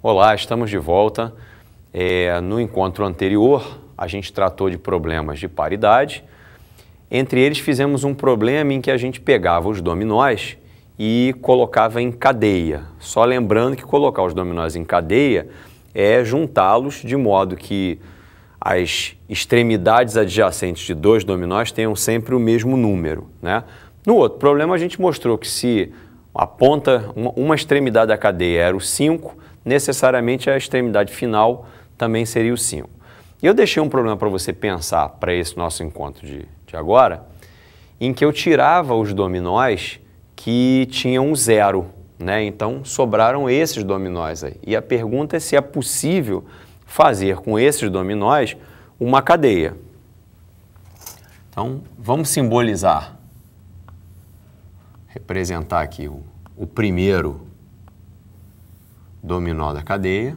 Olá, estamos de volta. É, no encontro anterior, a gente tratou de problemas de paridade. Entre eles, fizemos um problema em que a gente pegava os dominós e colocava em cadeia. Só lembrando que colocar os dominós em cadeia é juntá-los de modo que as extremidades adjacentes de dois dominós tenham sempre o mesmo número. Né? No outro problema, a gente mostrou que se a ponta, uma, uma extremidade da cadeia era o 5, necessariamente a extremidade final também seria o 5. Eu deixei um problema para você pensar para esse nosso encontro de, de agora, em que eu tirava os dominóis que tinham um zero, né? Então sobraram esses dominóis aí. E a pergunta é se é possível fazer com esses dominóis uma cadeia. Então vamos simbolizar, representar aqui o, o primeiro dominó da cadeia,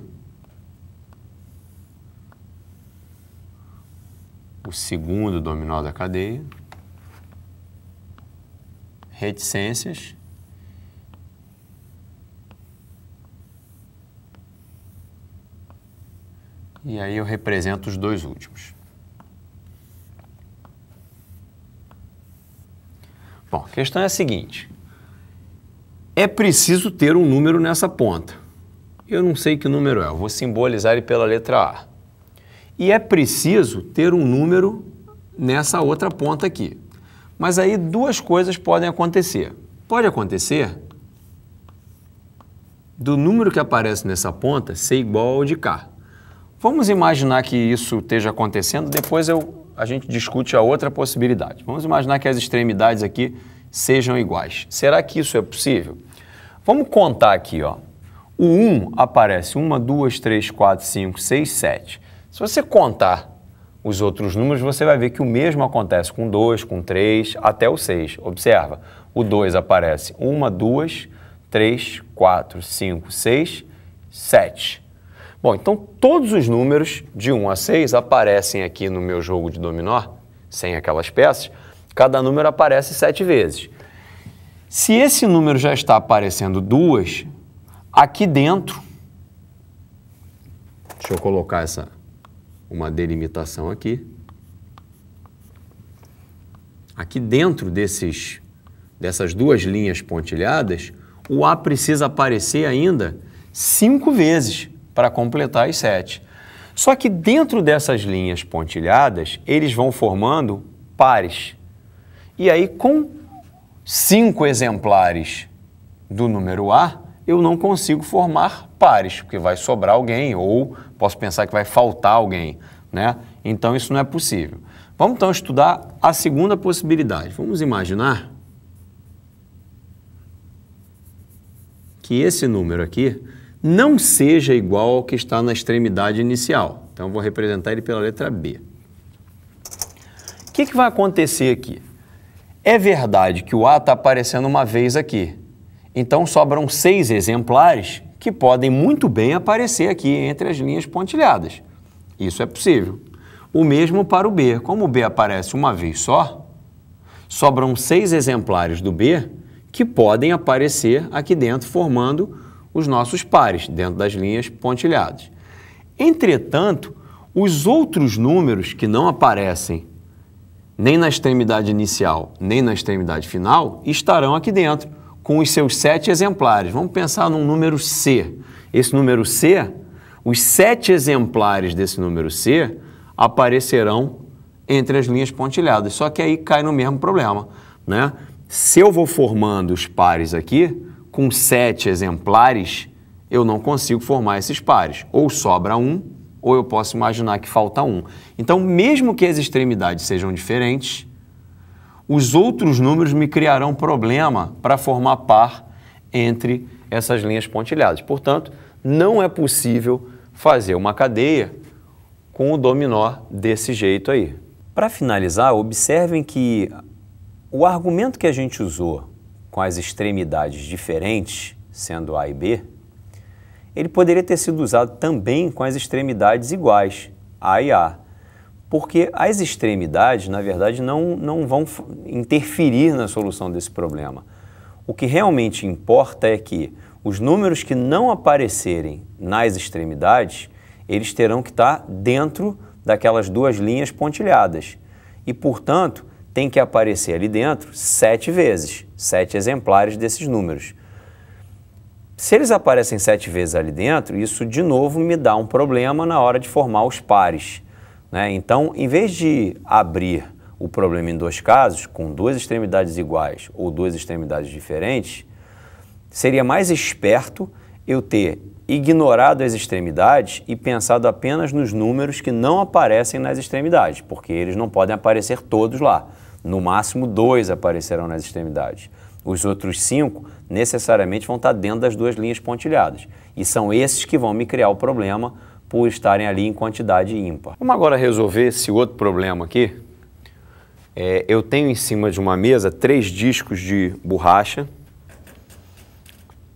o segundo dominó da cadeia, reticências. E aí eu represento os dois últimos. Bom, a questão é a seguinte: é preciso ter um número nessa ponta. Eu não sei que número é, eu vou simbolizar ele pela letra A. E é preciso ter um número nessa outra ponta aqui. Mas aí duas coisas podem acontecer. Pode acontecer do número que aparece nessa ponta ser igual ao de cá. Vamos imaginar que isso esteja acontecendo, depois eu, a gente discute a outra possibilidade. Vamos imaginar que as extremidades aqui sejam iguais. Será que isso é possível? Vamos contar aqui, ó. O 1 aparece 1, 2, 3, 4, 5, 6, 7. Se você contar os outros números, você vai ver que o mesmo acontece com 2, com 3, até o 6. Observa, o 2 aparece 1, 2, 3, 4, 5, 6, 7. Bom, então todos os números de 1 a 6 aparecem aqui no meu jogo de dominó, sem aquelas peças. Cada número aparece 7 vezes. Se esse número já está aparecendo duas Aqui dentro, deixa eu colocar essa uma delimitação aqui. Aqui dentro desses dessas duas linhas pontilhadas, o A precisa aparecer ainda cinco vezes para completar as sete. Só que dentro dessas linhas pontilhadas, eles vão formando pares. E aí, com cinco exemplares do número A, eu não consigo formar pares, porque vai sobrar alguém ou posso pensar que vai faltar alguém, né? Então isso não é possível. Vamos então estudar a segunda possibilidade. Vamos imaginar que esse número aqui não seja igual ao que está na extremidade inicial. Então vou representar ele pela letra B. O que, que vai acontecer aqui? É verdade que o A está aparecendo uma vez aqui, então sobram seis exemplares que podem muito bem aparecer aqui entre as linhas pontilhadas. Isso é possível. O mesmo para o B. Como o B aparece uma vez só, sobram seis exemplares do B que podem aparecer aqui dentro, formando os nossos pares, dentro das linhas pontilhadas. Entretanto, os outros números que não aparecem nem na extremidade inicial, nem na extremidade final, estarão aqui dentro com os seus sete exemplares. Vamos pensar num número C. Esse número C, os sete exemplares desse número C aparecerão entre as linhas pontilhadas. Só que aí cai no mesmo problema, né? Se eu vou formando os pares aqui, com sete exemplares, eu não consigo formar esses pares. Ou sobra um, ou eu posso imaginar que falta um. Então, mesmo que as extremidades sejam diferentes, os outros números me criarão problema para formar par entre essas linhas pontilhadas. Portanto, não é possível fazer uma cadeia com o dominó desse jeito aí. Para finalizar, observem que o argumento que a gente usou com as extremidades diferentes, sendo A e B, ele poderia ter sido usado também com as extremidades iguais, A e A porque as extremidades, na verdade, não, não vão interferir na solução desse problema. O que realmente importa é que os números que não aparecerem nas extremidades, eles terão que estar dentro daquelas duas linhas pontilhadas. E, portanto, tem que aparecer ali dentro sete vezes, sete exemplares desses números. Se eles aparecem sete vezes ali dentro, isso de novo me dá um problema na hora de formar os pares né? Então, em vez de abrir o problema em dois casos, com duas extremidades iguais ou duas extremidades diferentes, seria mais esperto eu ter ignorado as extremidades e pensado apenas nos números que não aparecem nas extremidades, porque eles não podem aparecer todos lá. No máximo, dois aparecerão nas extremidades. Os outros cinco necessariamente vão estar dentro das duas linhas pontilhadas. E são esses que vão me criar o problema por estarem ali em quantidade ímpar. Vamos agora resolver esse outro problema aqui. É, eu tenho em cima de uma mesa três discos de borracha.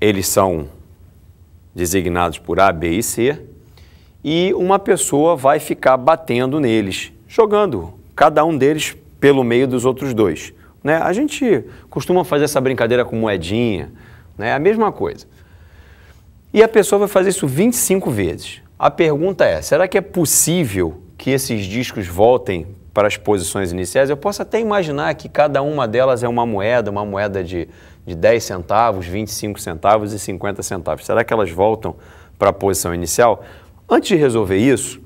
Eles são designados por A, B e C. E uma pessoa vai ficar batendo neles, jogando cada um deles pelo meio dos outros dois. Né? A gente costuma fazer essa brincadeira com moedinha, é né? a mesma coisa. E a pessoa vai fazer isso 25 vezes. A pergunta é: será que é possível que esses discos voltem para as posições iniciais? Eu posso até imaginar que cada uma delas é uma moeda, uma moeda de, de 10 centavos, 25 centavos e 50 centavos. Será que elas voltam para a posição inicial? Antes de resolver isso,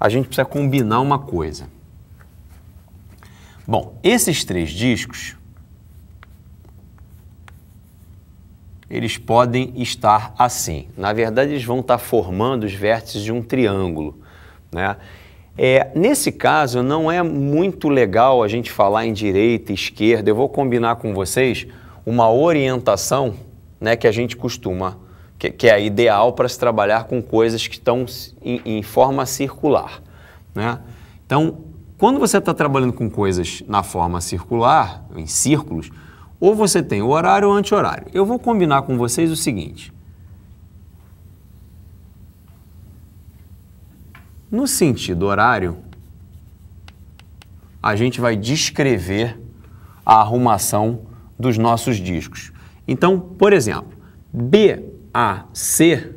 a gente precisa combinar uma coisa. Bom, esses três discos eles podem estar assim. Na verdade, eles vão estar formando os vértices de um triângulo. Né? É, nesse caso, não é muito legal a gente falar em direita e esquerda. Eu vou combinar com vocês uma orientação né, que a gente costuma, que, que é ideal para se trabalhar com coisas que estão em, em forma circular. Né? Então, quando você está trabalhando com coisas na forma circular, em círculos, ou você tem o horário ou anti-horário. Eu vou combinar com vocês o seguinte. No sentido horário, a gente vai descrever a arrumação dos nossos discos. Então, por exemplo, BAC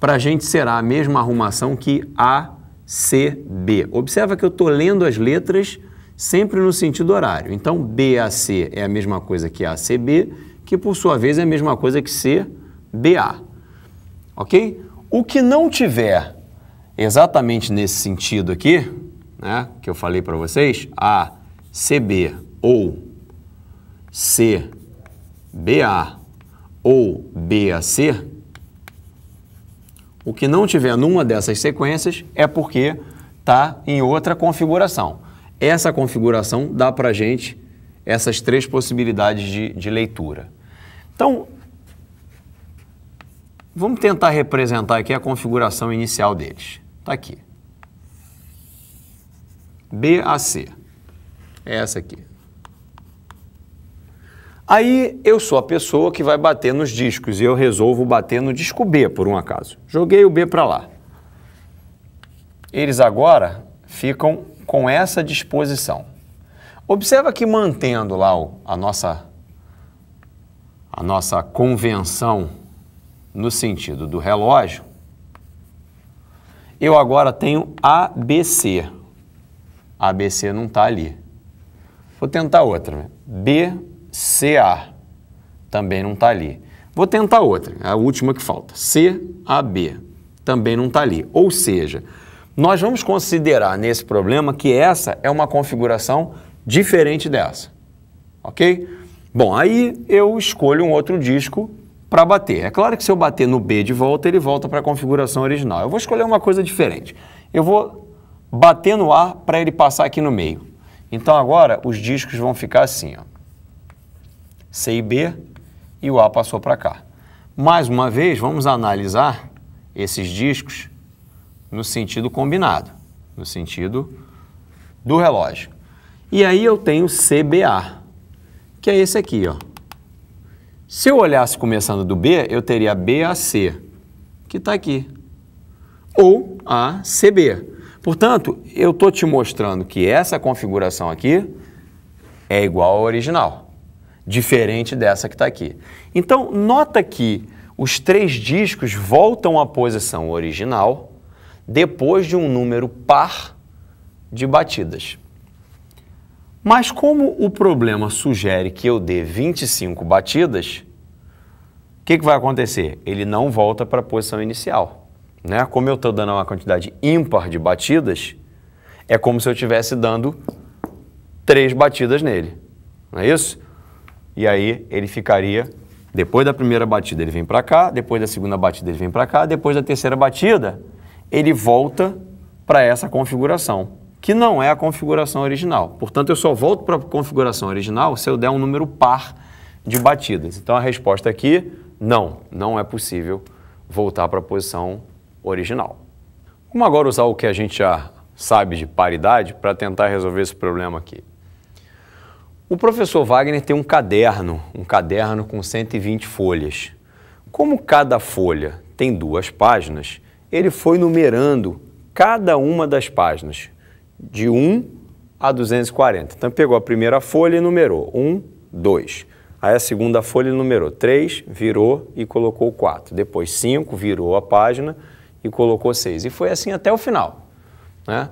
para a gente será a mesma arrumação que ACB. Observa que eu estou lendo as letras sempre no sentido horário. Então, BAC é a mesma coisa que ACB, que por sua vez é a mesma coisa que CBA. Ok? O que não tiver exatamente nesse sentido aqui, né, que eu falei para vocês, ACB ou CBA ou BAC, o que não tiver numa dessas sequências é porque está em outra configuração. Essa configuração dá para a gente essas três possibilidades de, de leitura. Então, vamos tentar representar aqui a configuração inicial deles. Está aqui. BAC. É essa aqui. Aí eu sou a pessoa que vai bater nos discos e eu resolvo bater no disco B, por um acaso. Joguei o B para lá. Eles agora ficam com essa disposição. Observa que mantendo lá a nossa a nossa convenção no sentido do relógio, eu agora tenho ABC. ABC não está ali. Vou tentar outra. Né? BCA também não está ali. Vou tentar outra, é a última que falta. CAB também não está ali. Ou seja, nós vamos considerar nesse problema que essa é uma configuração diferente dessa. Ok? Bom, aí eu escolho um outro disco para bater. É claro que se eu bater no B de volta, ele volta para a configuração original. Eu vou escolher uma coisa diferente. Eu vou bater no A para ele passar aqui no meio. Então agora os discos vão ficar assim, ó. C e B e o A passou para cá. Mais uma vez, vamos analisar esses discos no sentido combinado, no sentido do relógio. E aí eu tenho CBA, que é esse aqui, ó. Se eu olhasse começando do B, eu teria BAC, que está aqui, ou ACB. Portanto, eu estou te mostrando que essa configuração aqui é igual à original, diferente dessa que está aqui. Então, nota que os três discos voltam à posição original, depois de um número par de batidas. Mas como o problema sugere que eu dê 25 batidas, o que, que, vai acontecer? Ele não volta para a posição inicial. Né? Como eu estou dando uma quantidade ímpar de batidas, é como se eu estivesse dando três batidas nele. Não é isso? E aí ele ficaria, depois da primeira batida ele vem para cá, depois da segunda batida ele vem para cá, depois da terceira batida ele volta para essa configuração, que não é a configuração original. Portanto, eu só volto para a configuração original se eu der um número par de batidas. Então, a resposta aqui, não, não é possível voltar para a posição original. Vamos agora usar o que a gente já sabe de paridade para tentar resolver esse problema aqui. O professor Wagner tem um caderno, um caderno com 120 folhas. Como cada folha tem duas páginas, ele foi numerando cada uma das páginas, de 1 a 240. Então pegou a primeira folha e numerou 1, 2. Aí a segunda folha ele numerou 3, virou e colocou 4. Depois 5, virou a página e colocou 6. E foi assim até o final. Né?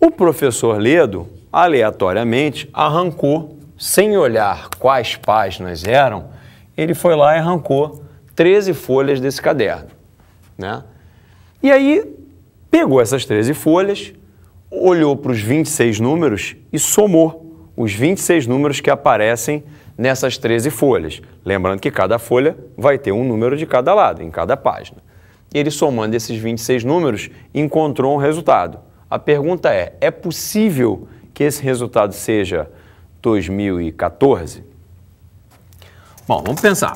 O professor Ledo, aleatoriamente, arrancou, sem olhar quais páginas eram, ele foi lá e arrancou 13 folhas desse caderno. Né? E aí pegou essas 13 folhas, olhou para os 26 números e somou os 26 números que aparecem nessas 13 folhas. Lembrando que cada folha vai ter um número de cada lado, em cada página. Ele somando esses 26 números, encontrou um resultado. A pergunta é: é possível que esse resultado seja 2014? Bom, vamos pensar.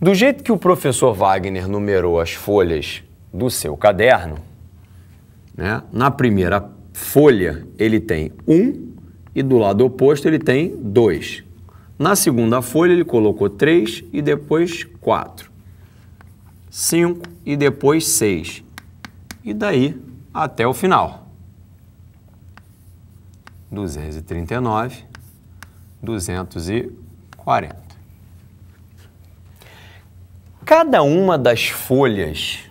Do jeito que o professor Wagner numerou as folhas do seu caderno, né, na primeira folha ele tem um e do lado oposto ele tem dois. Na segunda folha ele colocou três e depois quatro, cinco e depois seis e daí até o final. 239, 240. Cada uma das folhas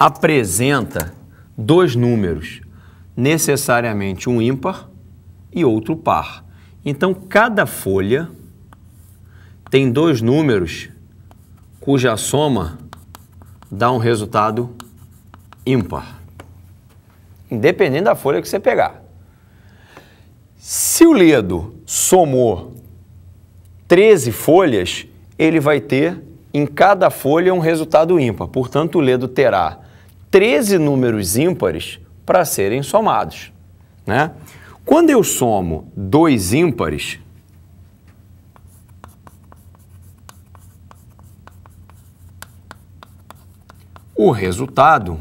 apresenta dois números, necessariamente um ímpar e outro par. Então, cada folha tem dois números cuja soma dá um resultado ímpar, independente da folha que você pegar. Se o ledo somou 13 folhas, ele vai ter em cada folha um resultado ímpar. Portanto, o ledo terá 13 números ímpares para serem somados. Né? Quando eu somo dois ímpares, o resultado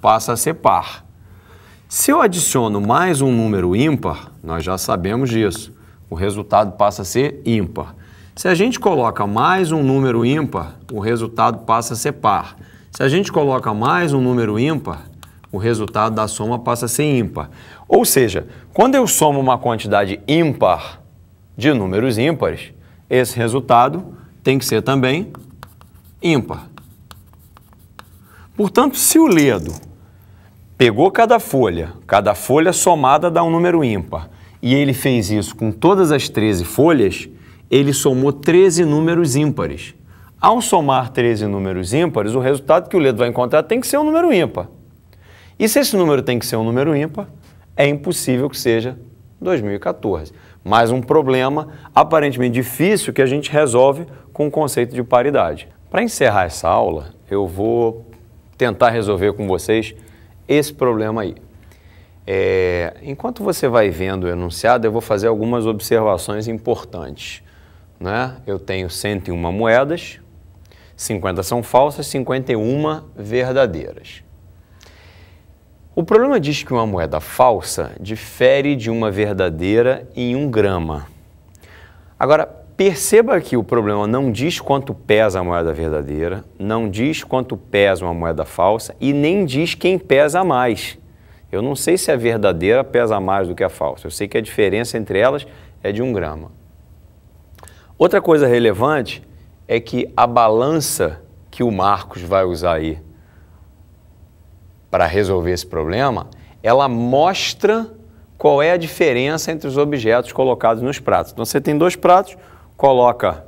passa a ser par. Se eu adiciono mais um número ímpar, nós já sabemos disso, o resultado passa a ser ímpar. Se a gente coloca mais um número ímpar, o resultado passa a ser par. Se a gente coloca mais um número ímpar, o resultado da soma passa a ser ímpar. Ou seja, quando eu somo uma quantidade ímpar de números ímpares, esse resultado tem que ser também ímpar. Portanto, se o ledo pegou cada folha, cada folha somada dá um número ímpar, e ele fez isso com todas as 13 folhas, ele somou 13 números ímpares. Ao somar 13 números ímpares, o resultado que o ledo vai encontrar tem que ser um número ímpar. E se esse número tem que ser um número ímpar, é impossível que seja 2014. Mais um problema aparentemente difícil que a gente resolve com o conceito de paridade. Para encerrar essa aula, eu vou tentar resolver com vocês esse problema aí. É, enquanto você vai vendo o enunciado, eu vou fazer algumas observações importantes. Né? Eu tenho 101 moedas, 50 são falsas, 51 verdadeiras. O problema diz que uma moeda falsa difere de uma verdadeira em um grama. Agora, perceba que o problema não diz quanto pesa a moeda verdadeira, não diz quanto pesa uma moeda falsa e nem diz quem pesa mais. Eu não sei se a verdadeira pesa mais do que a falsa, eu sei que a diferença entre elas é de um grama. Outra coisa relevante é que a balança que o Marcos vai usar aí para resolver esse problema, ela mostra qual é a diferença entre os objetos colocados nos pratos. Então você tem dois pratos, coloca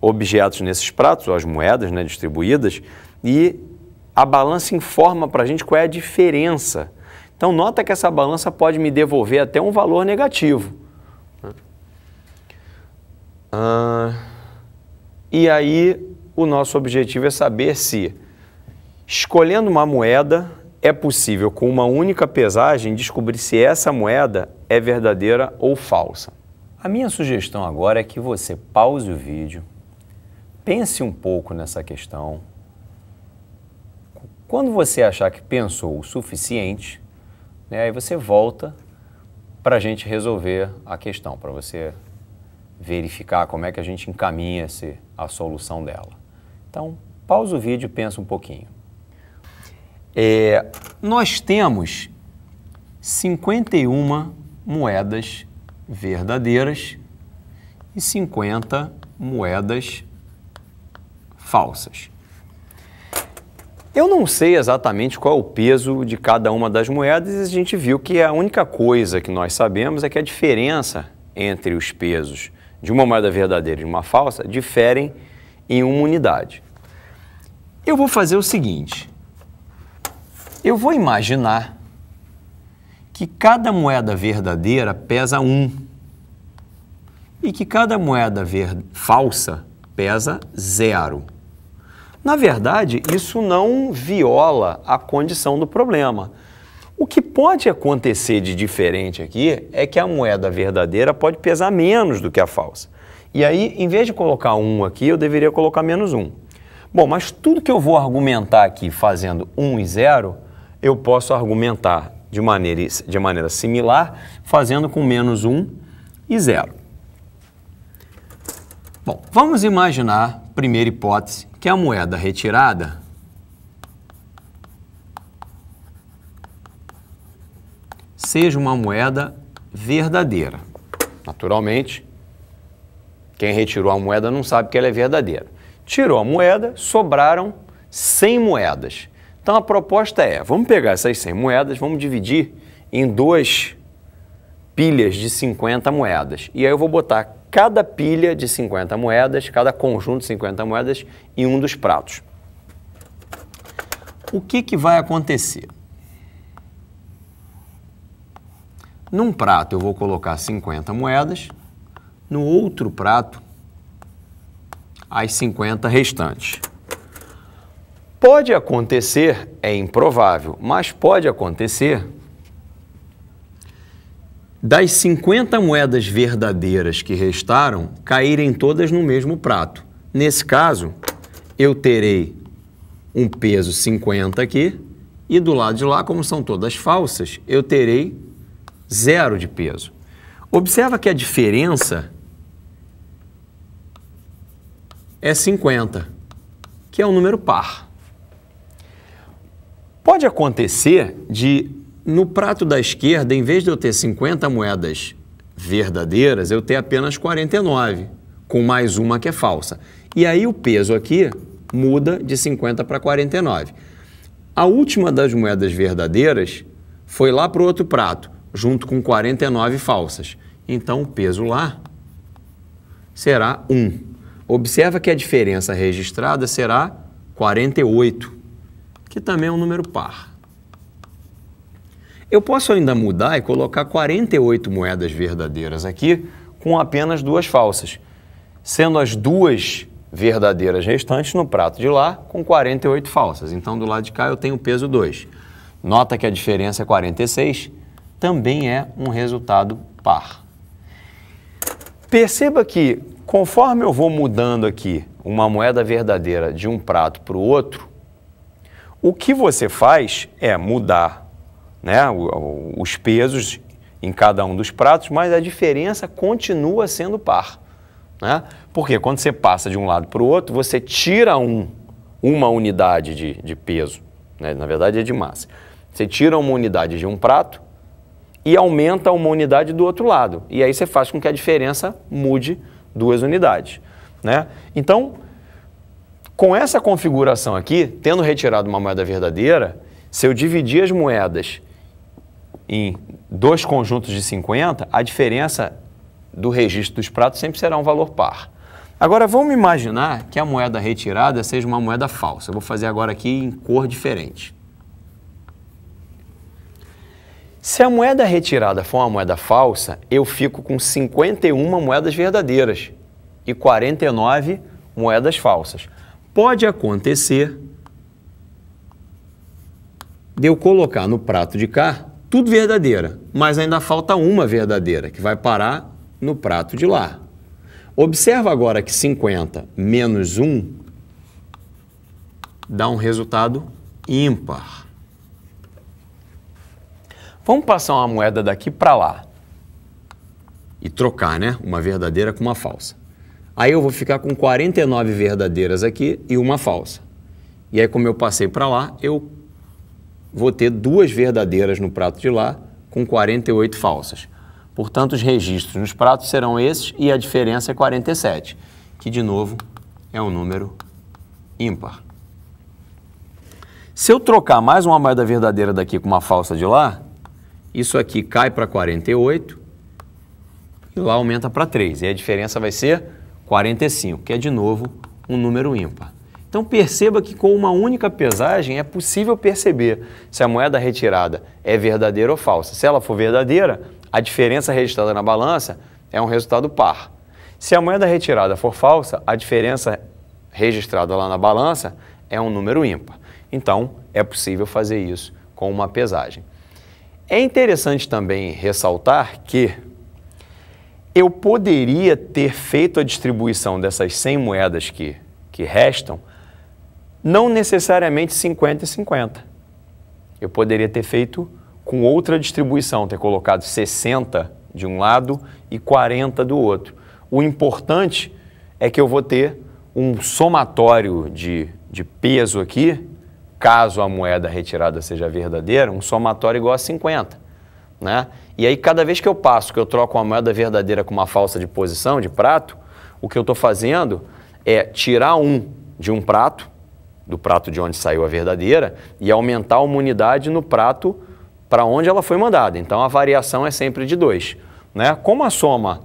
objetos nesses pratos, ou as moedas né, distribuídas, e a balança informa para a gente qual é a diferença. Então nota que essa balança pode me devolver até um valor negativo. Ah... E aí o nosso objetivo é saber se, escolhendo uma moeda, é possível, com uma única pesagem, descobrir se essa moeda é verdadeira ou falsa. A minha sugestão agora é que você pause o vídeo, pense um pouco nessa questão. Quando você achar que pensou o suficiente, né, aí você volta para a gente resolver a questão, para você verificar como é que a gente encaminha-se a solução dela. Então, pausa o vídeo, pensa um pouquinho. É, nós temos 51 moedas verdadeiras e 50 moedas falsas. Eu não sei exatamente qual é o peso de cada uma das moedas e a gente viu que a única coisa que nós sabemos é que a diferença entre os pesos de uma moeda verdadeira e de uma falsa diferem em uma unidade. Eu vou fazer o seguinte: eu vou imaginar que cada moeda verdadeira pesa 1 um, e que cada moeda falsa pesa zero. Na verdade, isso não viola a condição do problema. O que pode acontecer de diferente aqui é que a moeda verdadeira pode pesar menos do que a falsa. E aí, em vez de colocar um aqui, eu deveria colocar menos um. Bom, mas tudo que eu vou argumentar aqui fazendo 1 um e 0, eu posso argumentar de maneira, de maneira similar, fazendo com menos 1 um e 0. Bom, vamos imaginar, primeira hipótese, que a moeda retirada seja uma moeda verdadeira. Naturalmente, quem retirou a moeda não sabe que ela é verdadeira. Tirou a moeda, sobraram 100 moedas. Então a proposta é: vamos pegar essas 100 moedas, vamos dividir em duas pilhas de 50 moedas. E aí eu vou botar cada pilha de 50 moedas, cada conjunto de 50 moedas em um dos pratos. O que, que vai acontecer? Num prato eu vou colocar 50 moedas, no outro prato as 50 restantes. Pode acontecer, é improvável, mas pode acontecer das 50 moedas verdadeiras que restaram caírem todas no mesmo prato. Nesse caso, eu terei um peso 50 aqui e do lado de lá, como são todas falsas, eu terei zero de peso. Observa que a diferença é 50, que é um número par. Pode acontecer de, no prato da esquerda, em vez de eu ter 50 moedas verdadeiras, eu ter apenas 49, com mais uma que é falsa. E aí o peso aqui muda de 50 para 49. A última das moedas verdadeiras foi lá para o outro prato junto com 49 falsas. Então o peso lá será 1. Observa que a diferença registrada será 48, que também é um número par. Eu posso ainda mudar e colocar 48 moedas verdadeiras aqui com apenas duas falsas, sendo as duas verdadeiras restantes no prato de lá com 48 falsas. Então, do lado de cá eu tenho peso 2. Nota que a diferença é 46 também é um resultado par. Perceba que conforme eu vou mudando aqui uma moeda verdadeira de um prato para o outro, o que você faz é mudar né, os pesos em cada um dos pratos, mas a diferença continua sendo par. Né? Porque quando você passa de um lado para o outro, você tira um, uma unidade de, de peso, né? na verdade é de massa. Você tira uma unidade de um prato e aumenta uma unidade do outro lado. E aí você faz com que a diferença mude duas unidades. Né? Então, com essa configuração aqui, tendo retirado uma moeda verdadeira, se eu dividir as moedas em dois conjuntos de 50, a diferença do registro dos pratos sempre será um valor par. Agora vamos imaginar que a moeda retirada seja uma moeda falsa. Eu vou fazer agora aqui em cor diferente. Se a moeda retirada for uma moeda falsa, eu fico com 51 moedas verdadeiras e 49 moedas falsas. Pode acontecer de eu colocar no prato de cá tudo verdadeira, mas ainda falta uma verdadeira, que vai parar no prato de lá. Observa agora que 50 menos 1 dá um resultado ímpar. Vamos passar uma moeda daqui para lá e trocar, né? Uma verdadeira com uma falsa. Aí eu vou ficar com 49 verdadeiras aqui e uma falsa. E aí, como eu passei para lá, eu vou ter duas verdadeiras no prato de lá com 48 falsas. Portanto, os registros nos pratos serão esses e a diferença é 47, que de novo é um número ímpar. Se eu trocar mais uma moeda verdadeira daqui com uma falsa de lá, isso aqui cai para 48 e lá aumenta para 3. E a diferença vai ser 45, que é de novo um número ímpar. Então perceba que com uma única pesagem é possível perceber se a moeda retirada é verdadeira ou falsa. Se ela for verdadeira, a diferença registrada na balança é um resultado par. Se a moeda retirada for falsa, a diferença registrada lá na balança é um número ímpar. Então, é possível fazer isso com uma pesagem. É interessante também ressaltar que eu poderia ter feito a distribuição dessas 100 moedas que, que restam, não necessariamente 50 e 50. Eu poderia ter feito com outra distribuição, ter colocado 60 de um lado e 40 do outro. O importante é que eu vou ter um somatório de, de peso aqui caso a moeda retirada seja verdadeira, um somatório igual a 50. Né? E aí, cada vez que eu passo, que eu troco uma moeda verdadeira com uma falsa de posição, de prato, o que eu estou fazendo é tirar um de um prato, do prato de onde saiu a verdadeira, e aumentar uma unidade no prato para onde ela foi mandada. Então, a variação é sempre de 2. Né? Como a soma,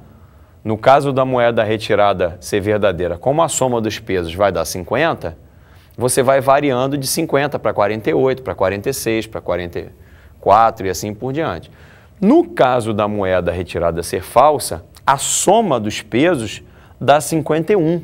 no caso da moeda retirada ser verdadeira, como a soma dos pesos vai dar 50, você vai variando de 50 para 48, para 46, para 44 e assim por diante. No caso da moeda retirada ser falsa, a soma dos pesos dá 51.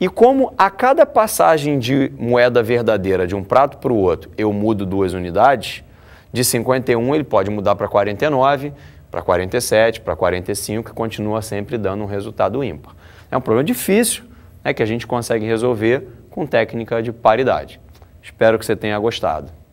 E como a cada passagem de moeda verdadeira de um prato para o outro eu mudo duas unidades, de 51 ele pode mudar para 49, para 47, para 45, que continua sempre dando um resultado ímpar. É um problema difícil né, que a gente consegue resolver com técnica de paridade. Espero que você tenha gostado.